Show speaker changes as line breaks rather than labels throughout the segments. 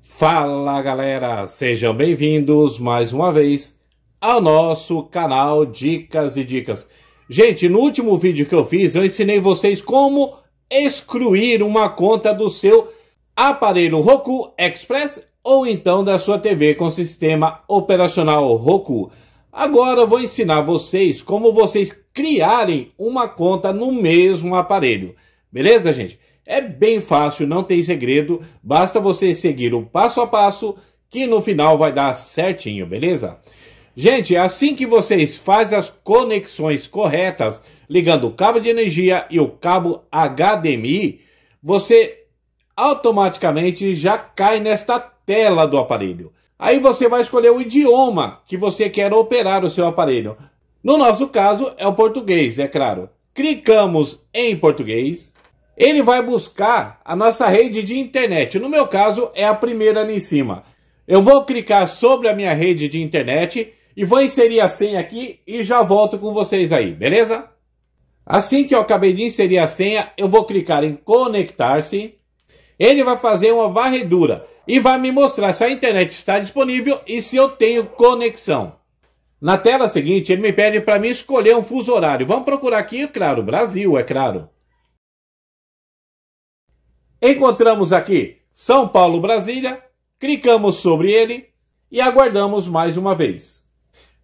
Fala galera, sejam bem-vindos mais uma vez ao nosso canal Dicas e Dicas. Gente, no último vídeo que eu fiz, eu ensinei vocês como excluir uma conta do seu aparelho Roku Express ou então da sua TV com sistema operacional Roku. Agora eu vou ensinar vocês como vocês criarem uma conta no mesmo aparelho. Beleza, gente? É bem fácil, não tem segredo, basta você seguir o passo a passo que no final vai dar certinho, beleza? Gente, assim que vocês fazem as conexões corretas, ligando o cabo de energia e o cabo HDMI, você automaticamente já cai nesta tela do aparelho. Aí você vai escolher o idioma que você quer operar o seu aparelho. No nosso caso é o português, é claro. Clicamos em português. Ele vai buscar a nossa rede de internet. No meu caso, é a primeira ali em cima. Eu vou clicar sobre a minha rede de internet e vou inserir a senha aqui e já volto com vocês aí, beleza? Assim que eu acabei de inserir a senha, eu vou clicar em conectar-se. Ele vai fazer uma varredura e vai me mostrar se a internet está disponível e se eu tenho conexão. Na tela seguinte, ele me pede para mim escolher um fuso horário. Vamos procurar aqui, é claro, Brasil, é claro. Encontramos aqui São Paulo Brasília, clicamos sobre ele e aguardamos mais uma vez.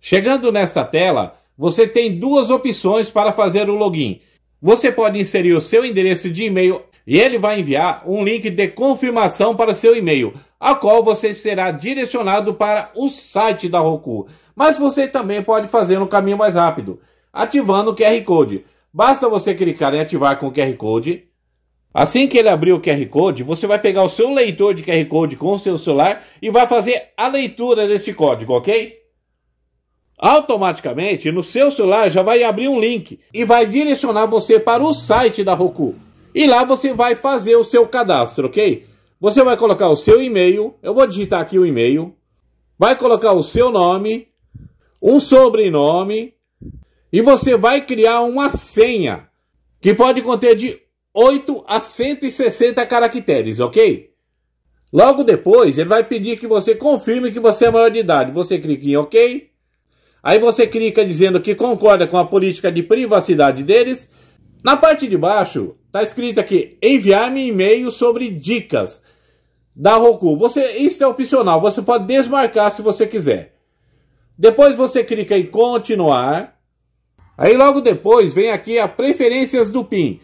Chegando nesta tela, você tem duas opções para fazer o login. Você pode inserir o seu endereço de e-mail e ele vai enviar um link de confirmação para seu e-mail, a qual você será direcionado para o site da Roku. Mas você também pode fazer um caminho mais rápido, ativando o QR Code. Basta você clicar em ativar com o QR Code Assim que ele abrir o QR Code, você vai pegar o seu leitor de QR Code com o seu celular e vai fazer a leitura desse código, ok? Automaticamente, no seu celular já vai abrir um link e vai direcionar você para o site da Roku. E lá você vai fazer o seu cadastro, ok? Você vai colocar o seu e-mail, eu vou digitar aqui o e-mail, vai colocar o seu nome, um sobrenome e você vai criar uma senha que pode conter de 8 a 160 caracteres, ok? Logo depois, ele vai pedir que você confirme que você é maior de idade. Você clica em OK. Aí você clica dizendo que concorda com a política de privacidade deles. Na parte de baixo, está escrito aqui: enviar-me e-mail sobre dicas da Roku. Você, isso é opcional, você pode desmarcar se você quiser. Depois você clica em continuar. Aí logo depois vem aqui a preferências do PIN.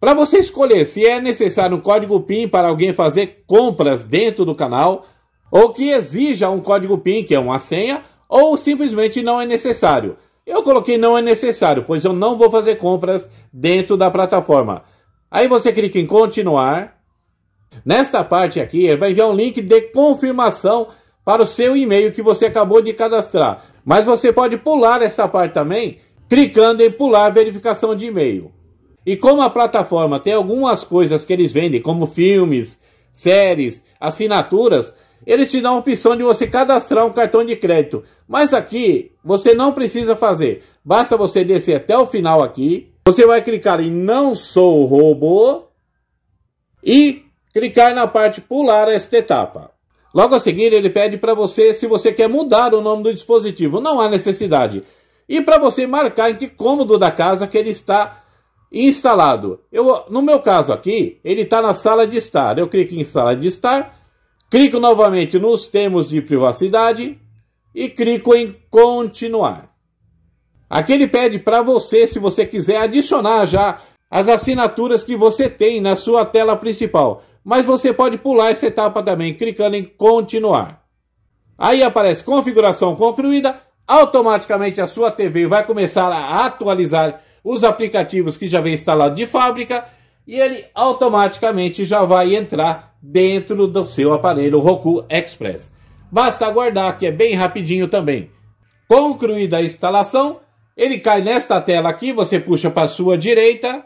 Para você escolher se é necessário um código PIN para alguém fazer compras dentro do canal, ou que exija um código PIN, que é uma senha, ou simplesmente não é necessário. Eu coloquei não é necessário, pois eu não vou fazer compras dentro da plataforma. Aí você clica em continuar. Nesta parte aqui, ele vai enviar um link de confirmação para o seu e-mail que você acabou de cadastrar. Mas você pode pular essa parte também, clicando em pular verificação de e-mail. E como a plataforma tem algumas coisas que eles vendem, como filmes, séries, assinaturas, eles te dão a opção de você cadastrar um cartão de crédito. Mas aqui você não precisa fazer. Basta você descer até o final aqui. Você vai clicar em não sou robô e clicar na parte pular esta etapa. Logo a seguir ele pede para você se você quer mudar o nome do dispositivo. Não há necessidade. E para você marcar em que cômodo da casa que ele está instalado. Eu, no meu caso aqui, ele está na sala de estar. Eu clico em sala de estar, clico novamente nos termos de privacidade e clico em continuar. Aqui ele pede para você, se você quiser, adicionar já as assinaturas que você tem na sua tela principal. Mas você pode pular essa etapa também, clicando em continuar. Aí aparece configuração concluída, automaticamente a sua TV vai começar a atualizar os aplicativos que já vem instalado de fábrica e ele automaticamente já vai entrar dentro do seu aparelho Roku Express. Basta aguardar que é bem rapidinho também. Concluída a instalação, ele cai nesta tela aqui, você puxa para sua direita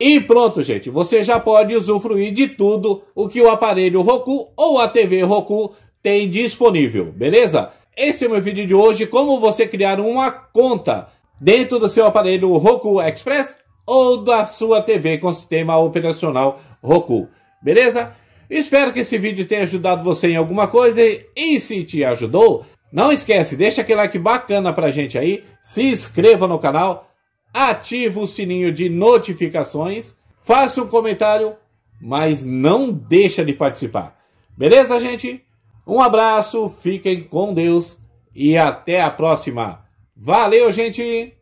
e pronto, gente. Você já pode usufruir de tudo o que o aparelho Roku ou a TV Roku tem disponível, beleza? Esse é o meu vídeo de hoje, como você criar uma conta dentro do seu aparelho Roku Express ou da sua TV com sistema operacional Roku. Beleza? Espero que esse vídeo tenha ajudado você em alguma coisa e se te ajudou, não esquece, deixa aquele like bacana pra gente aí, se inscreva no canal, ativa o sininho de notificações, faça um comentário, mas não deixa de participar. Beleza, gente? Um abraço, fiquem com Deus e até a próxima! Valeu, gente!